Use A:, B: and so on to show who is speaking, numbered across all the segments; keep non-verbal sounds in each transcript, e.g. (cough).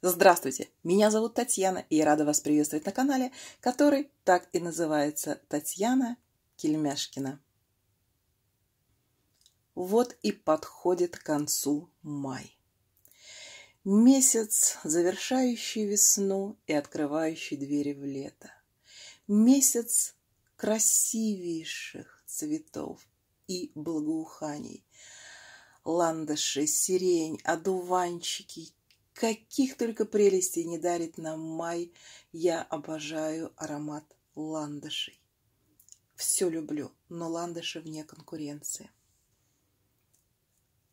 A: Здравствуйте, меня зовут Татьяна, и я рада вас приветствовать на канале, который так и называется Татьяна Кельмяшкина. Вот и подходит к концу май. Месяц, завершающий весну и открывающий двери в лето. Месяц красивейших цветов и благоуханий. Ландыши, сирень, одуванчики, Каких только прелестей не дарит нам май, я обожаю аромат ландышей. Все люблю, но ландыши вне конкуренции.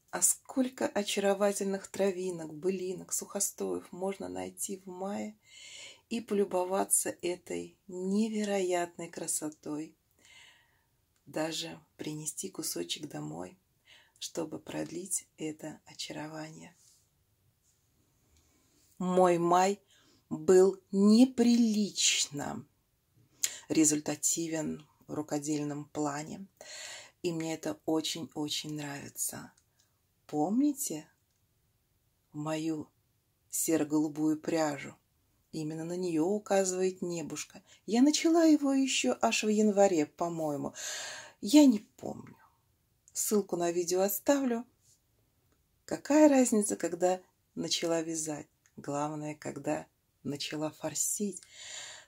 A: А сколько очаровательных травинок, былинок, сухостоев можно найти в мае и полюбоваться этой невероятной красотой. Даже принести кусочек домой, чтобы продлить это очарование. Мой май был неприлично результативен в рукодельном плане. И мне это очень-очень нравится. Помните мою серо-голубую пряжу? Именно на нее указывает небушка. Я начала его еще аж в январе, по-моему. Я не помню. Ссылку на видео оставлю. Какая разница, когда начала вязать? Главное, когда начала форсить.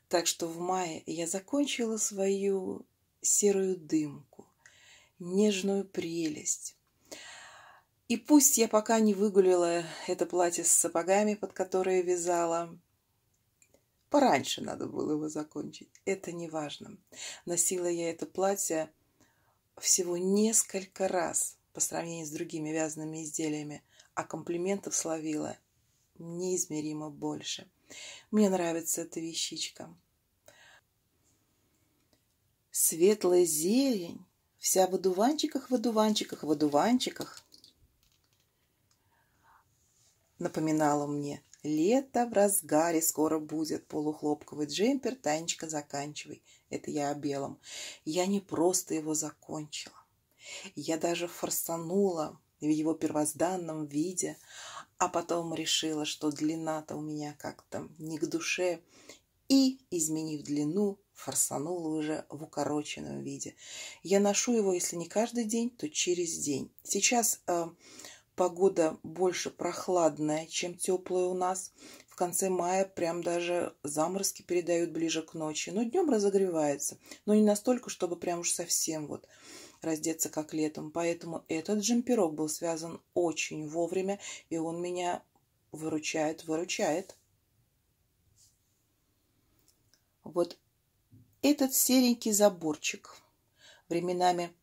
A: Так что в мае я закончила свою серую дымку, нежную прелесть. И пусть я пока не выгулила это платье с сапогами, под которые вязала, пораньше надо было его закончить, это не важно. Носила я это платье всего несколько раз по сравнению с другими вязаными изделиями, а комплиментов словила неизмеримо больше. Мне нравится эта вещичка. Светлая зелень, вся в одуванчиках, в одуванчиках, в одуванчиках, напоминала мне Лето в разгаре скоро будет. Полухлопковый джемпер Танечка заканчивай. Это я о белом. Я не просто его закончила. Я даже форсанула в его первозданном виде а потом решила, что длина-то у меня как-то не к душе, и, изменив длину, форсанула уже в укороченном виде. Я ношу его, если не каждый день, то через день. Сейчас э, погода больше прохладная, чем теплая у нас. В конце мая прям даже заморозки передают ближе к ночи. Но днем разогревается, но не настолько, чтобы прям уж совсем вот раздеться, как летом, поэтому этот джемперок был связан очень вовремя, и он меня выручает, выручает. Вот этот серенький заборчик, временами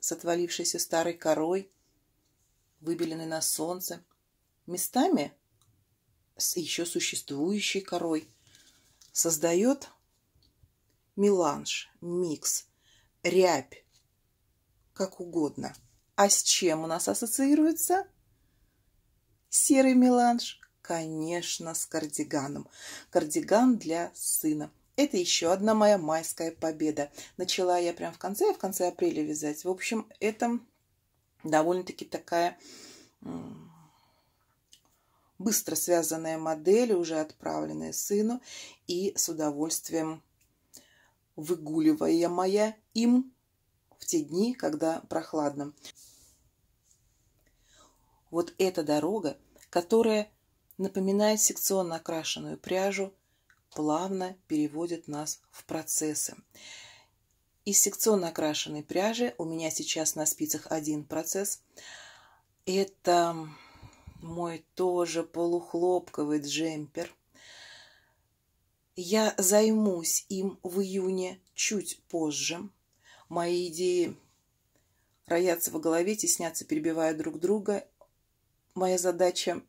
A: с отвалившейся старой корой, выбеленный на солнце, местами с еще существующей корой, создает меланж, микс рябь, как угодно. А с чем у нас ассоциируется? Серый меланж, конечно, с кардиганом. Кардиган для сына. Это еще одна моя майская победа. Начала я прям в конце, а в конце апреля вязать. В общем, это довольно-таки такая быстро связанная модель, уже отправленная сыну. И с удовольствием выгуливая моя им в те дни, когда прохладно. Вот эта дорога, которая напоминает секционно окрашенную пряжу, плавно переводит нас в процессы. Из секционно окрашенной пряжи у меня сейчас на спицах один процесс. Это мой тоже полухлопковый джемпер. Я займусь им в июне чуть позже. Мои идеи роятся во голове, теснятся, перебивая друг друга. Моя задача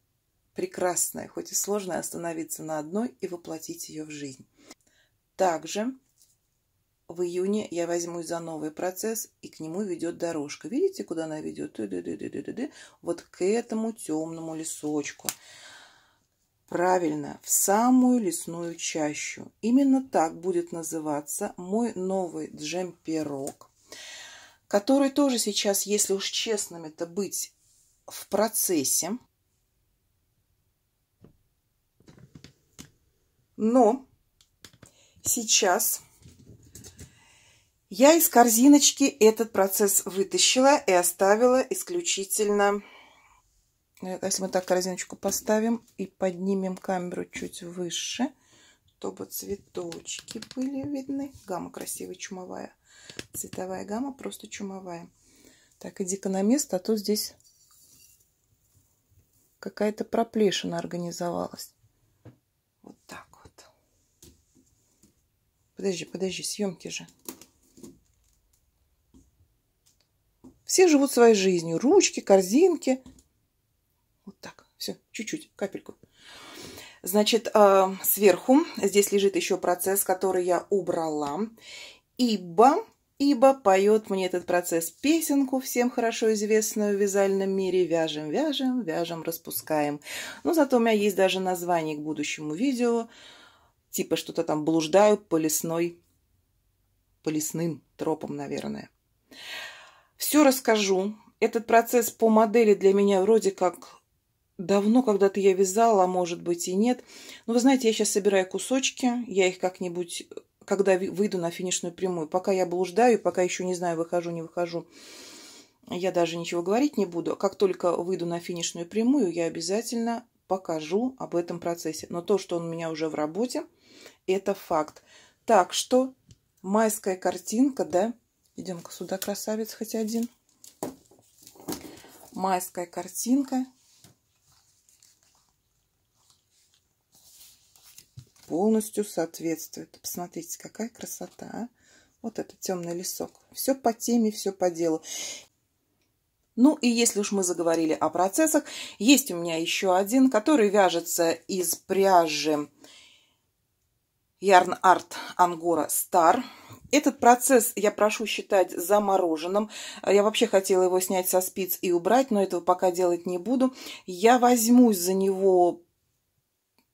A: прекрасная, хоть и сложная, остановиться на одной и воплотить ее в жизнь. Также в июне я возьмусь за новый процесс, и к нему ведет дорожка. Видите, куда она ведет? Вот к этому темному лесочку. Правильно, в самую лесную чащу. Именно так будет называться мой новый джемперок, который тоже сейчас, если уж честным это быть, в процессе. Но сейчас я из корзиночки этот процесс вытащила и оставила исключительно ну, если мы так корзиночку поставим и поднимем камеру чуть выше, чтобы цветочки были видны. Гамма красивая, чумовая. Цветовая гамма просто чумовая. Так, иди-ка на место, а то здесь какая-то проплешина организовалась. Вот так вот. Подожди, подожди, съемки же. Все живут своей жизнью. Ручки, корзинки – вот так. Все, чуть-чуть, капельку. Значит, э, сверху здесь лежит еще процесс, который я убрала. Ибо, ибо поет мне этот процесс песенку, всем хорошо известную в вязальном мире. Вяжем, вяжем, вяжем, распускаем. Но зато у меня есть даже название к будущему видео. Типа что-то там блуждаю по лесной, по лесным тропам, наверное. Все расскажу. Этот процесс по модели для меня вроде как Давно когда-то я вязала, а может быть и нет. Но вы знаете, я сейчас собираю кусочки, я их как-нибудь, когда выйду на финишную прямую. Пока я блуждаю, пока еще не знаю, выхожу, не выхожу, я даже ничего говорить не буду. Как только выйду на финишную прямую, я обязательно покажу об этом процессе. Но то, что он у меня уже в работе, это факт. Так что майская картинка, да? Идем-ка сюда, красавец, хоть один. Майская картинка – полностью соответствует. Посмотрите, какая красота. А? Вот это темный лесок. Все по теме, все по делу. Ну и если уж мы заговорили о процессах, есть у меня еще один, который вяжется из пряжи Yarn Art Angora Star. Этот процесс я прошу считать замороженным. Я вообще хотела его снять со спиц и убрать, но этого пока делать не буду. Я возьмусь за него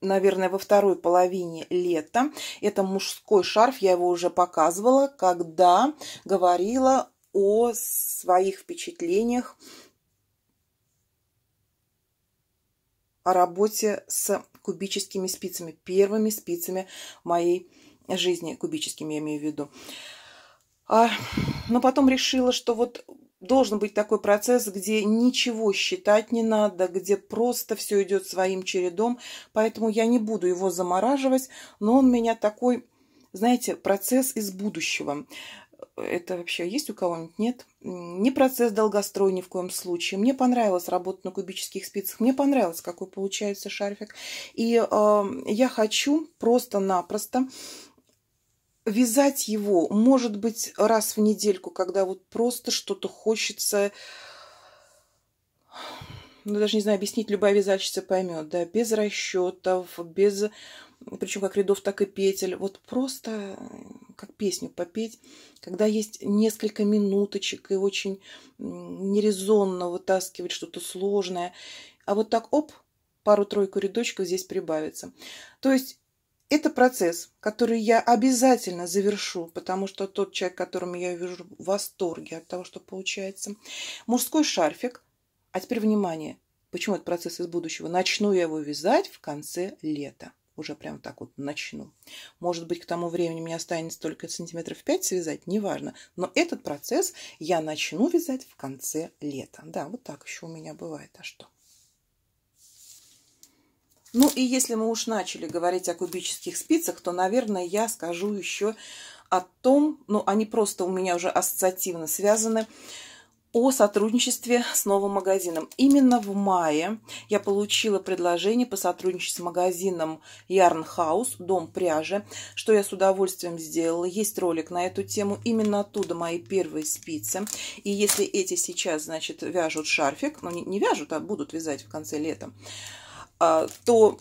A: наверное, во второй половине лета. Это мужской шарф, я его уже показывала, когда говорила о своих впечатлениях о работе с кубическими спицами, первыми спицами моей жизни, кубическими я имею в виду. А, но потом решила, что вот должен быть такой процесс, где ничего считать не надо, где просто все идет своим чередом, поэтому я не буду его замораживать, но он у меня такой, знаете, процесс из будущего. Это вообще есть у кого-нибудь? Нет. Не процесс долгострой ни в коем случае. Мне понравилась работа на кубических спицах. Мне понравилось, какой получается шарфик. И э, я хочу просто-напросто вязать его, может быть, раз в недельку, когда вот просто что-то хочется, ну, даже не знаю, объяснить, любая вязальщица поймет, да, без расчетов, без, причем как рядов, так и петель, вот просто э, как песню попеть, когда есть несколько минуточек и очень нерезонно вытаскивать что-то сложное, а вот так, оп, пару-тройку рядочков здесь прибавится. То есть это процесс, который я обязательно завершу, потому что тот человек, которому я вижу в восторге от того, что получается. Мужской шарфик. А теперь внимание. Почему этот процесс из будущего? Начну я его вязать в конце лета. Уже прям так вот начну. Может быть, к тому времени мне останется только сантиметров 5 связать, неважно. Но этот процесс я начну вязать в конце лета. Да, вот так еще у меня бывает. А что? Ну и если мы уж начали говорить о кубических спицах, то, наверное, я скажу еще о том, ну они просто у меня уже ассоциативно связаны, о сотрудничестве с новым магазином. Именно в мае я получила предложение по сотрудничеству с магазином Yarn House, дом пряжи, что я с удовольствием сделала. Есть ролик на эту тему, именно оттуда мои первые спицы. И если эти сейчас, значит, вяжут шарфик, ну не, не вяжут, а будут вязать в конце лета, а, то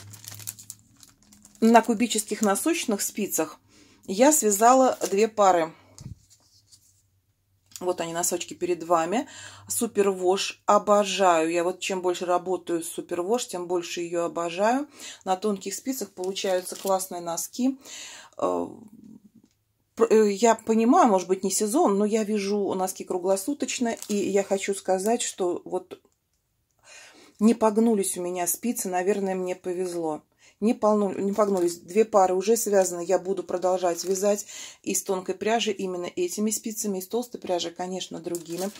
A: на кубических носочных спицах я связала две пары. Вот они, носочки перед вами. Супервош обожаю. Я вот чем больше работаю с супервош, тем больше ее обожаю. На тонких спицах получаются классные носки. А, э, я понимаю, может быть, не сезон, но я вижу носки круглосуточно, и я хочу сказать, что вот не погнулись у меня спицы, наверное, мне повезло не, полну, не погнулись. Две пары уже связаны. Я буду продолжать вязать из тонкой пряжи именно этими спицами, из толстой пряжи, конечно, другими.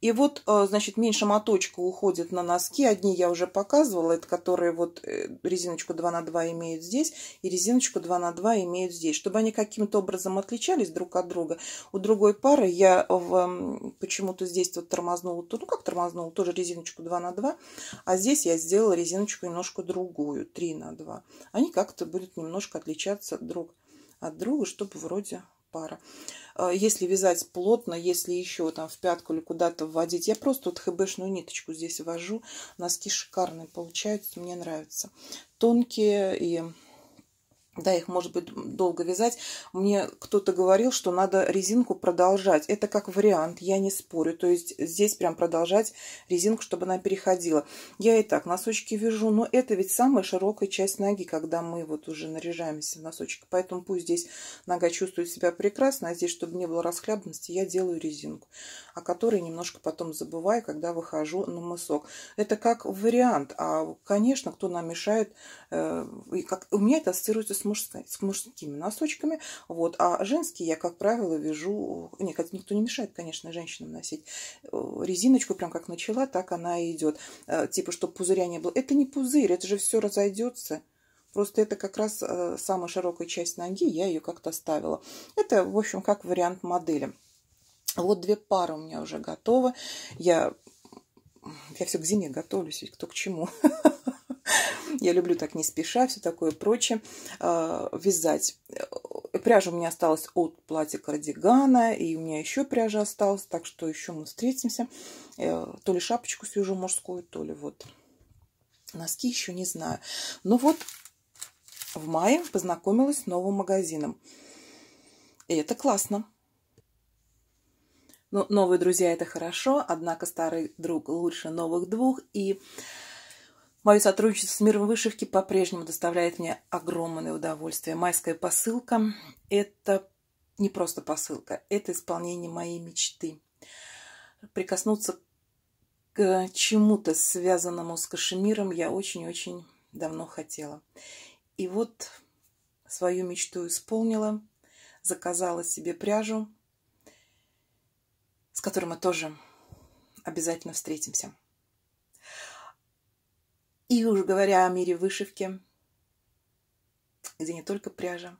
A: И вот, э, значит, меньше моточка уходит на носки. Одни я уже показывала, это которые вот э, резиночку 2 на 2 имеют здесь и резиночку 2 на 2 имеют здесь. Чтобы они каким-то образом отличались друг от друга, у другой пары я почему-то здесь вот тормознула, ну как тормознула, тоже резиночку 2 на 2, а здесь я сделала резиночку немножко другую, 3 на 2 они как-то будут немножко отличаться друг от друга, чтобы вроде пара. А если вязать плотно, если еще там в пятку или куда-то вводить, я просто вот хбшную ниточку здесь ввожу. Носки шикарные получаются, мне нравятся. Тонкие и да, их может быть долго вязать. Мне кто-то говорил, что надо резинку продолжать. Это как вариант, я не спорю. То есть здесь прям продолжать резинку, чтобы она переходила. Я и так носочки вяжу, но это ведь самая широкая часть ноги, когда мы вот уже наряжаемся в носочек. Поэтому пусть здесь нога чувствует себя прекрасно, а здесь, чтобы не было расхлябности, я делаю резинку, о которой немножко потом забываю, когда выхожу на мысок. Это как вариант, а, конечно, кто нам мешает. Э, и как... У меня это ассоциируется с с, мужской, с мужскими носочками. Вот. А женские я, как правило, вяжу... Нет, никто не мешает, конечно, женщинам носить э, резиночку, прям как начала, так она и идет. Э, типа, чтобы пузыря не было. Это не пузырь, это же все разойдется. Просто это как раз э, самая широкая часть ноги, я ее как-то ставила. Это, в общем, как вариант модели. Вот две пары у меня уже готовы. Я, я все к зиме готовлюсь, кто к чему. (laughs) Я люблю так не спеша, все такое прочее а, вязать. Пряжа у меня осталась от платья кардигана, и у меня еще пряжа осталась, так что еще мы встретимся. Э, то ли шапочку свежу мужскую, то ли вот носки еще не знаю. Ну вот в мае познакомилась с новым магазином. И это классно. Ну, новые друзья – это хорошо, однако старый друг лучше новых двух. И Мое сотрудничество с миром вышивки по-прежнему доставляет мне огромное удовольствие. Майская посылка – это не просто посылка, это исполнение моей мечты. Прикоснуться к э, чему-то, связанному с кашемиром, я очень-очень давно хотела. И вот свою мечту исполнила, заказала себе пряжу, с которой мы тоже обязательно встретимся. И уж говоря о мире вышивки, где не только пряжа,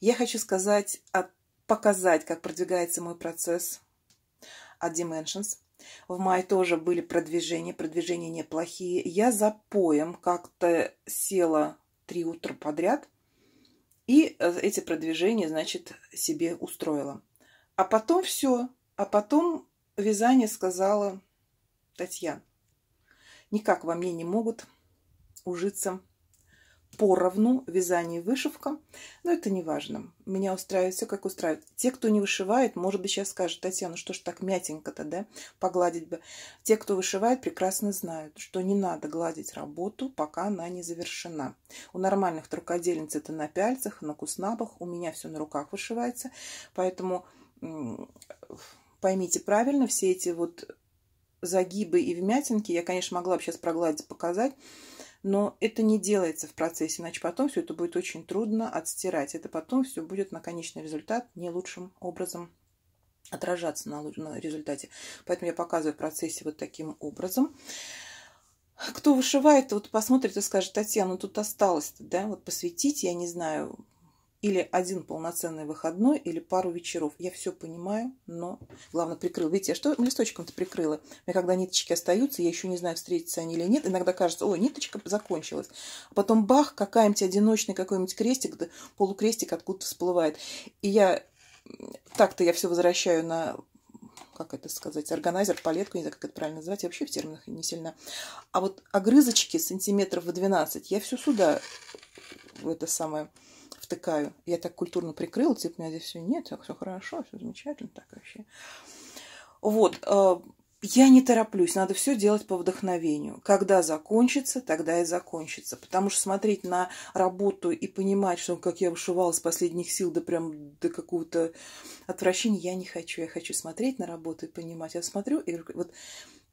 A: я хочу сказать, показать, как продвигается мой процесс от Dimensions. В мае тоже были продвижения, продвижения неплохие. Я за поем как-то села три утра подряд и э, эти продвижения, значит, себе устроила. А потом все, а потом вязание сказала Татьяна никак во мне не могут ужиться поровну вязание и вышивка, но это не важно. Меня устраивает все, как устраивает. Те, кто не вышивает, может быть, сейчас скажут, Татьяна, что ж так мятенько-то, да, погладить бы. Те, кто вышивает, прекрасно знают, что не надо гладить работу, пока она не завершена. У нормальных рукодельниц это на пяльцах, на куснабах, у меня все на руках вышивается, поэтому поймите правильно, все эти вот загибы и вмятинки я, конечно, могла бы сейчас прогладить, показать, но это не делается в процессе, иначе потом все это будет очень трудно отстирать. Это потом все будет на конечный результат не лучшим образом отражаться на, на результате. Поэтому я показываю в процессе вот таким образом. Кто вышивает, вот посмотрит и скажет, Татьяна, ну тут осталось-то, да, вот посвятить, я не знаю, или один полноценный выходной, или пару вечеров. Я все понимаю, но главное прикрыл. Видите, я что листочком-то прикрыла? мне когда ниточки остаются, я еще не знаю, встретятся они или нет. Иногда кажется, ой, ниточка закончилась. А потом бах, какая-нибудь одиночный какой-нибудь крестик, полукрестик откуда-то всплывает. И я так-то я все возвращаю на как это сказать, органайзер, палетку, не знаю, как это правильно назвать, я вообще в терминах не сильно. А вот огрызочки сантиметров в 12 я все сюда, в это самое, втыкаю. Я так культурно прикрыла, типа, у меня здесь все нет, все хорошо, все замечательно, так вообще. Вот, э, я не тороплюсь, надо все делать по вдохновению. Когда закончится, тогда и закончится. Потому что смотреть на работу и понимать, что как я вышивала с последних сил до прям до какого-то отвращения, я не хочу. Я хочу смотреть на работу и понимать. Я смотрю и вот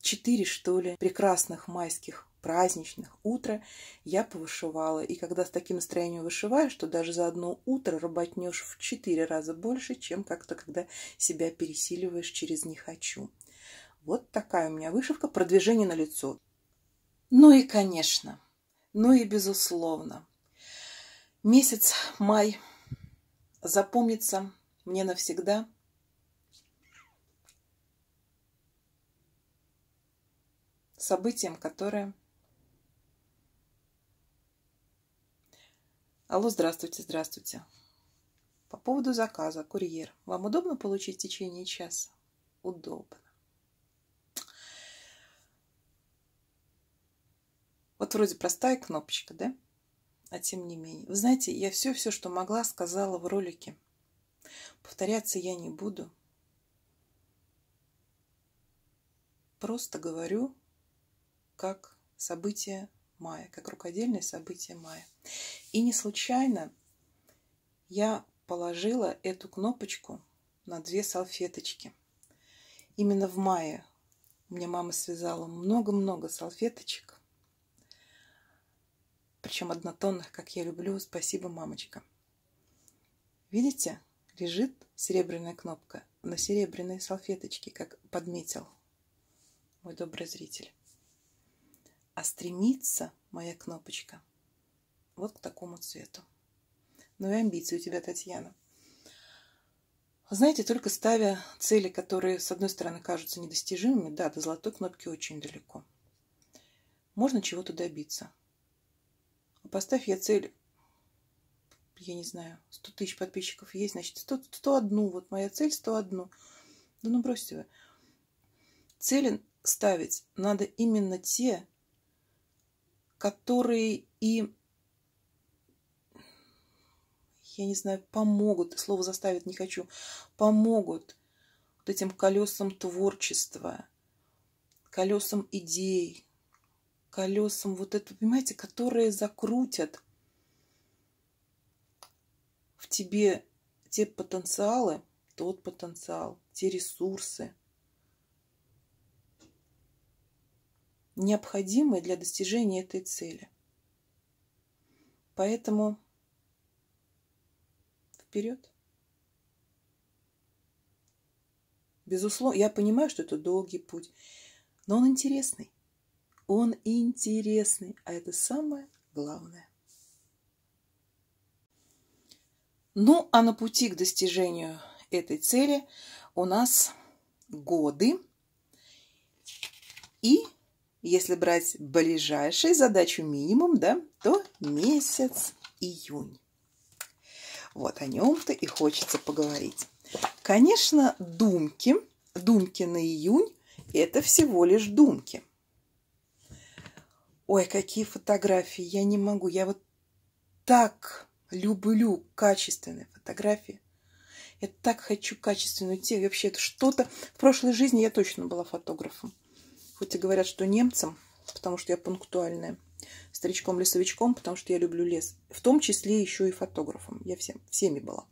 A: четыре, что ли, прекрасных майских праздничных. утра я повышивала. И когда с таким настроением вышиваешь, что даже за одно утро работнешь в четыре раза больше, чем как-то когда себя пересиливаешь через «не хочу». Вот такая у меня вышивка, продвижение на лицо. Ну и, конечно, ну и безусловно, месяц май запомнится мне навсегда – событием, которое Алло, здравствуйте, здравствуйте. По поводу заказа, курьер. Вам удобно получить в течение часа? Удобно. Вот вроде простая кнопочка, да? А тем не менее. Вы знаете, я все-все, что могла, сказала в ролике. Повторяться я не буду. Просто говорю, как события мая, как рукодельное событие мая. И не случайно я положила эту кнопочку на две салфеточки. Именно в мае у меня мама связала много-много салфеточек, причем однотонных, как я люблю. Спасибо, мамочка. Видите, лежит серебряная кнопка на серебряной салфеточке, как подметил мой добрый зритель а стремится моя кнопочка вот к такому цвету. Ну и амбиции у тебя, Татьяна. Знаете, только ставя цели, которые, с одной стороны, кажутся недостижимыми, да, до золотой кнопки очень далеко, можно чего-то добиться. А поставь я цель, я не знаю, 100 тысяч подписчиков есть, значит, 100, 101, вот моя цель 101. Да ну бросьте вы. Цели ставить надо именно те, которые и, я не знаю, помогут, слово заставить не хочу, помогут вот этим колесам творчества, колесам идей, колесам вот это, понимаете, которые закрутят в тебе те потенциалы, тот потенциал, те ресурсы – необходимые для достижения этой цели. Поэтому вперед. Безусловно, я понимаю, что это долгий путь, но он интересный. Он интересный, а это самое главное. Ну, а на пути к достижению этой цели у нас годы и если брать ближайшую задачу минимум, да, то месяц июнь. Вот о нем-то и хочется поговорить. Конечно, думки, думки на июнь – это всего лишь думки. Ой, какие фотографии, я не могу, я вот так люблю качественные фотографии. Я так хочу качественную тему. Вообще, это что-то... В прошлой жизни я точно была фотографом. Хоть и говорят, что немцам, потому что я пунктуальная, старичком-лесовичком, потому что я люблю лес, в том числе еще и фотографом. Я всем, всеми была.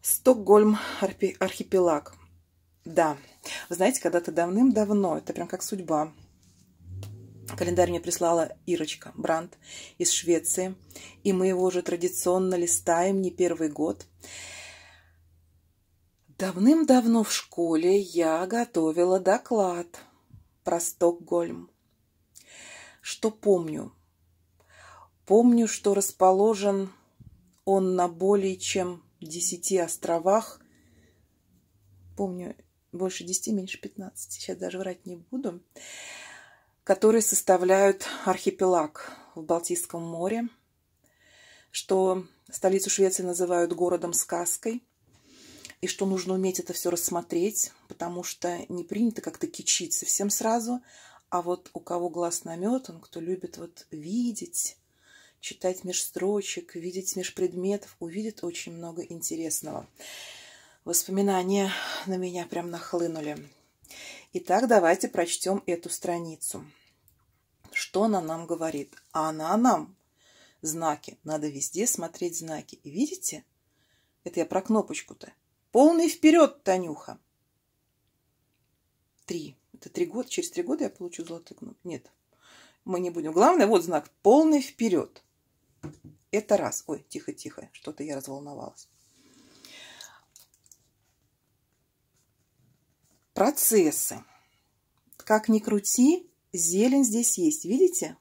A: Стокгольм архипелаг. Да, вы знаете, когда-то давным-давно, это прям как судьба, Календарь мне прислала Ирочка Бранд из Швеции, и мы его уже традиционно листаем не первый год. Давным-давно в школе я готовила доклад про Стокгольм. Что помню? Помню, что расположен он на более чем десяти островах. Помню, больше десяти, меньше пятнадцати. Сейчас даже врать не буду. Которые составляют архипелаг в Балтийском море. Что столицу Швеции называют городом-сказкой – и что нужно уметь это все рассмотреть, потому что не принято как-то кичиться всем сразу, а вот у кого глаз он, кто любит вот видеть, читать межстрочек, видеть меж предметов, увидит очень много интересного. Воспоминания на меня прям нахлынули. Итак, давайте прочтем эту страницу. Что она нам говорит? А она нам знаки. Надо везде смотреть знаки. видите? Это я про кнопочку-то. Полный вперед, Танюха! Три. Это три года. Через три года я получу золотой гном. Нет, мы не будем. Главное, вот знак. Полный вперед. Это раз. Ой, тихо-тихо. Что-то я разволновалась. Процессы. Как ни крути, зелень здесь есть. Видите?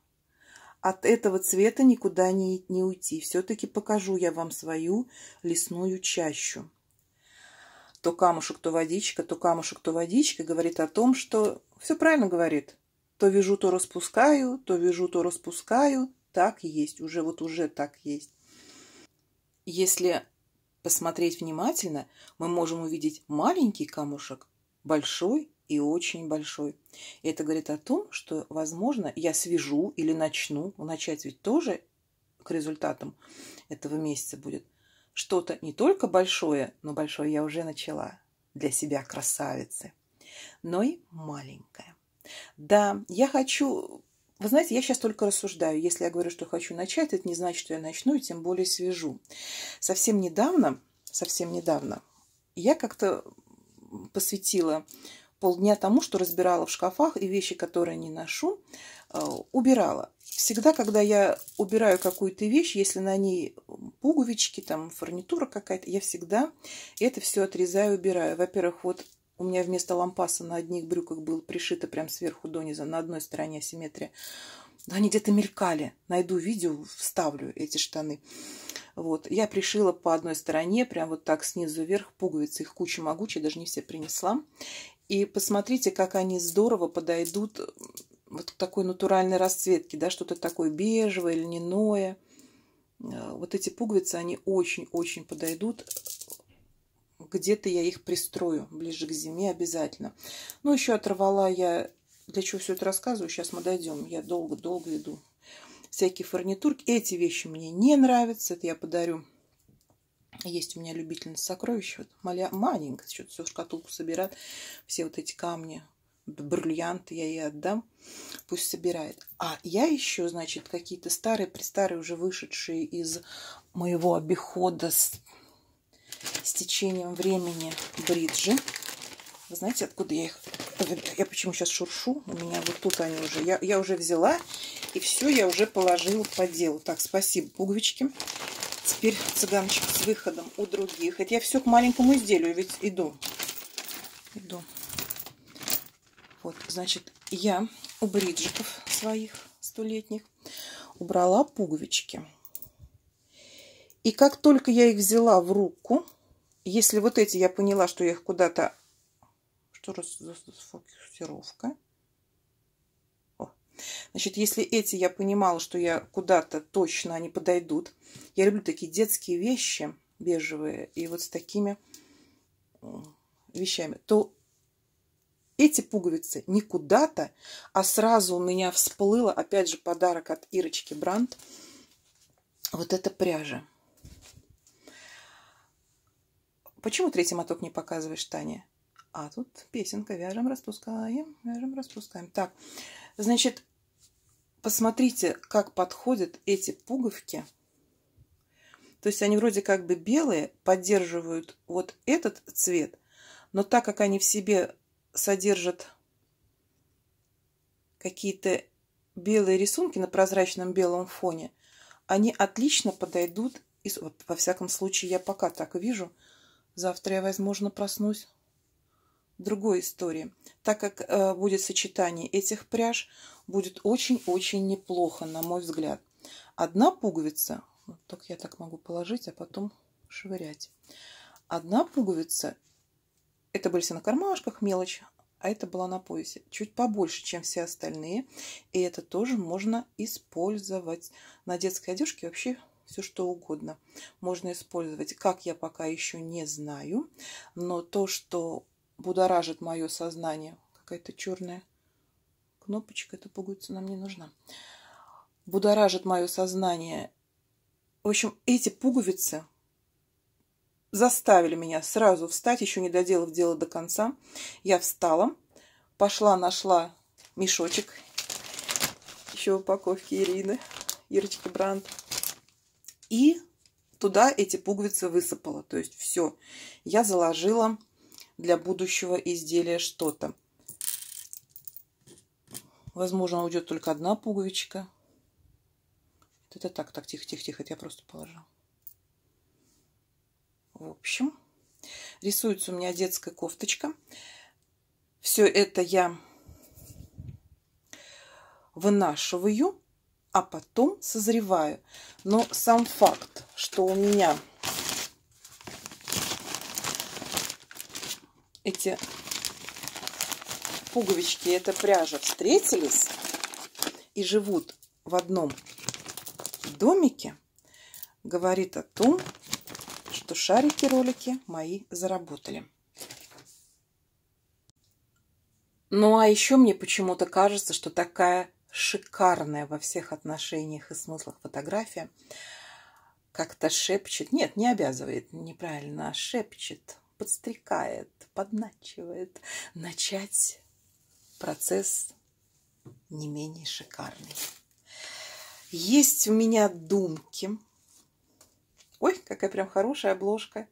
A: От этого цвета никуда не, не уйти. Все-таки покажу я вам свою лесную чащу то камушек, то водичка, то камушек, то водичка, говорит о том, что все правильно говорит. То вяжу, то распускаю, то вяжу, то распускаю. Так есть, уже вот уже так есть. Если посмотреть внимательно, мы можем увидеть маленький камушек, большой и очень большой. И это говорит о том, что, возможно, я свяжу или начну, начать ведь тоже к результатам этого месяца будет, что-то не только большое, но большое я уже начала для себя красавицы, но и маленькое. Да, я хочу... Вы знаете, я сейчас только рассуждаю. Если я говорю, что хочу начать, это не значит, что я начну и тем более свяжу. Совсем недавно, совсем недавно, я как-то посвятила полдня тому, что разбирала в шкафах и вещи, которые не ношу, э, убирала. Всегда, когда я убираю какую-то вещь, если на ней пуговички, там фурнитура какая-то, я всегда это все отрезаю, убираю. Во-первых, вот у меня вместо лампаса на одних брюках было пришито прям сверху дониза, на одной стороне асимметрия. Да они где-то мелькали. Найду видео, вставлю эти штаны. Вот. Я пришила по одной стороне, прям вот так снизу вверх, пуговицы их куча могучая, даже не все принесла. И посмотрите, как они здорово подойдут э, вот к такой натуральной расцветке, да, что-то такое бежевое, льняное. Э, вот эти пуговицы, они очень-очень подойдут. Где-то я их пристрою ближе к зиме обязательно. Ну, еще оторвала я... Для чего все это рассказываю? Сейчас мы дойдем. Я долго-долго иду. Всякие фурнитурки. Эти вещи мне не нравятся. Это я подарю есть у меня любительница сокровищ. Вот маля... Маленькая, что-то всю шкатулку собирает. Все вот эти камни, бриллианты я ей отдам. Пусть собирает. А я еще, значит, какие-то старые, престарые, уже вышедшие из моего обихода с, с течением времени бриджи. Вы знаете, откуда я их... Я почему сейчас шуршу? У меня вот тут они уже. Я, я уже взяла, и все я уже положила по делу. Так, спасибо, пуговички. Теперь цыганчик с выходом у других. Это я все к маленькому изделию ведь иду. Иду. Вот, значит, я у бриджиков своих столетних убрала пуговички. И как только я их взяла в руку, если вот эти я поняла, что я их куда-то... Что раз фокусировка. Значит, если эти я понимала, что я куда-то точно они подойдут. Я люблю такие детские вещи бежевые и вот с такими вещами. То эти пуговицы не куда-то, а сразу у меня всплыло, опять же, подарок от Ирочки Бранд. Вот эта пряжа. Почему третий моток не показываешь, Таня? А тут песенка. Вяжем, распускаем, вяжем, распускаем. Так, Значит, посмотрите, как подходят эти пуговки. То есть они вроде как бы белые, поддерживают вот этот цвет, но так как они в себе содержат какие-то белые рисунки на прозрачном белом фоне, они отлично подойдут. И, вот, во всяком случае, я пока так вижу. Завтра я, возможно, проснусь другой истории. Так как э, будет сочетание этих пряж, будет очень-очень неплохо, на мой взгляд. Одна пуговица, вот так я так могу положить, а потом швырять. Одна пуговица, это были все на кармашках, мелочь, а это была на поясе. Чуть побольше, чем все остальные. И это тоже можно использовать. На детской одежке вообще все что угодно можно использовать. Как я пока еще не знаю, но то, что будоражит мое сознание. Какая-то черная кнопочка, эта пуговица нам не нужна. Будоражит мое сознание. В общем, эти пуговицы заставили меня сразу встать, еще не доделав дело до конца. Я встала, пошла, нашла мешочек. Еще упаковки Ирины, Ирочки Бранд. И туда эти пуговицы высыпала. То есть все, я заложила для будущего изделия что-то. Возможно, уйдет только одна пуговичка. Это так, так, тихо, тихо, тихо, это я просто положила. В общем, рисуется у меня детская кофточка. Все это я вынашиваю, а потом созреваю. Но сам факт, что у меня эти пуговички, эта пряжа встретились и живут в одном домике, говорит о том, что шарики-ролики мои заработали. Ну а еще мне почему-то кажется, что такая шикарная во всех отношениях и смыслах фотография как-то шепчет, нет, не обязывает, неправильно, а шепчет подстрекает, подначивает начать процесс не менее шикарный. Есть у меня думки. Ой, какая прям хорошая обложка.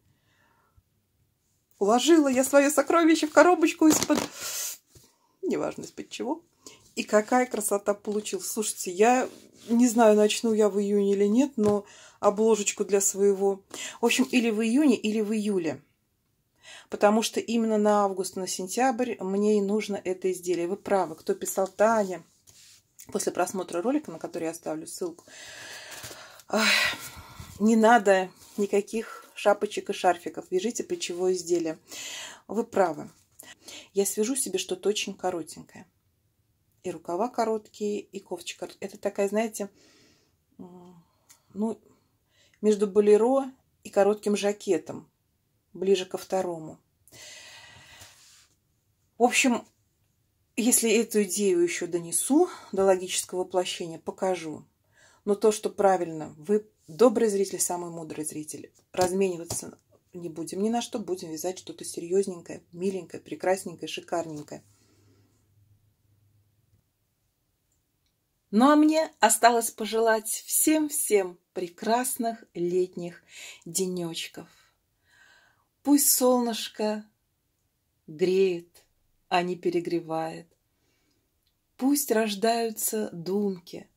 A: Уложила я свое сокровище в коробочку из-под... Неважно, из-под чего. И какая красота получилась. Слушайте, я не знаю, начну я в июне или нет, но обложечку для своего... В общем, или в июне, или в июле потому что именно на август, на сентябрь мне и нужно это изделие. Вы правы, кто писал Таня, после просмотра ролика, на который я оставлю ссылку, не надо никаких шапочек и шарфиков, вяжите плечевое изделие. Вы правы. Я свяжу себе что-то очень коротенькое. И рукава короткие, и кофточка. Это такая, знаете, ну, между болеро и коротким жакетом ближе ко второму. В общем, если эту идею еще донесу до логического воплощения, покажу. Но то, что правильно, вы добрый зритель, самый мудрый зритель. Размениваться не будем ни на что, будем вязать что-то серьезненькое, миленькое, прекрасненькое, шикарненькое. Ну а мне осталось пожелать всем-всем прекрасных летних денечков. Пусть солнышко греет, а не перегревает. Пусть рождаются думки,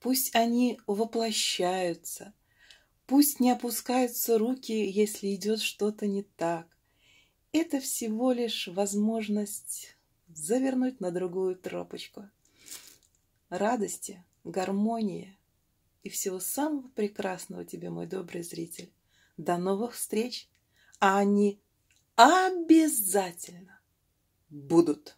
A: пусть они воплощаются, пусть не опускаются руки, если идет что-то не так. Это всего лишь возможность завернуть на другую тропочку. Радости, гармонии и всего самого прекрасного тебе, мой добрый зритель. До новых встреч! а они обязательно будут.